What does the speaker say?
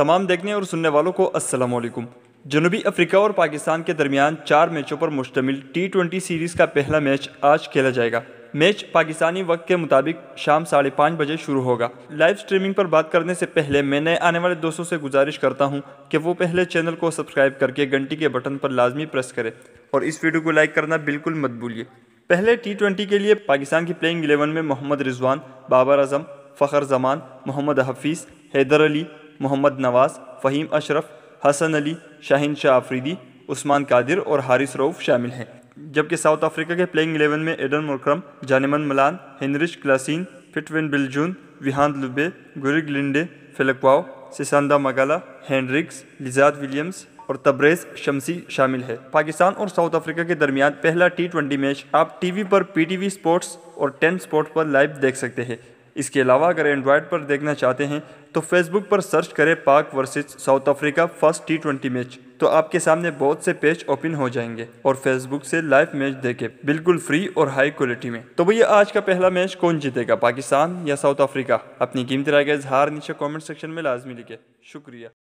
तमाम देखने और सुनने वालों को अस्सलाम वालेकुम जनूबी अफ्रीका और पाकिस्तान के दरमियान चार मैचों पर मुश्तमिल टी ट्वेंटी सीरीज़ का पहला मैच आज खेला जाएगा मैच पाकिस्तानी वक्त के मुताबिक शाम साढ़े पाँच बजे शुरू होगा लाइव स्ट्रीमिंग पर बात करने से पहले मैं नए आने वाले दोस्तों से गुजारिश करता हूं कि वो पहले चैनल को सब्सक्राइब करके घंटी के बटन पर लाजमी प्रेस करें और इस वीडियो को लाइक करना बिल्कुल मत भूलिए पहले टी ट्वेंटी के लिए पाकिस्तान की प्लेइंग एलेवन में मोहम्मद रिजवान बाबर अजम फ़खर जमान मोहम्मद हफीज़ हैदर अली मोहम्मद नवाज़ फ़हीम अशरफ हसन अली शाहिन शाह आफरीदी उस्मान कादिर और हारिस रऊफ़ शामिल हैं जबकि साउथ अफ्रीका के प्लेइंग एलेवन में Aiden Markram Janneman Malan Heinrich Klaasen फिटविन बिलजून विहान लुबे गुरिग Linde Phehlukwayo Sisanda Magala Hendricks Lizaad Williams और तब्रेज शमसी शामिल है पाकिस्तान और साउथ अफ्रीका के दरमियान पहला टी ट्वेंटी मैच आप टीवी पर पीटीवी स्पोर्ट्स और टेन स्पोर्ट पर लाइव देख सकते हैं इसके अलावा अगर एंड्रॉयड पर देखना चाहते हैं तो फेसबुक पर सर्च करें Pak versus South Africa first T twenty match तो आपके सामने बहुत से पेज ओपन हो जाएंगे और फेसबुक से लाइव मैच देखे बिल्कुल फ्री और हाई क्वालिटी में तो भैया आज का पहला मैच कौन जीतेगा पाकिस्तान या साउथ अफ्रीका अपनी कीमती राय का इजहार नीचे कॉमेंट सेक्शन में लाजमी लिखे शुक्रिया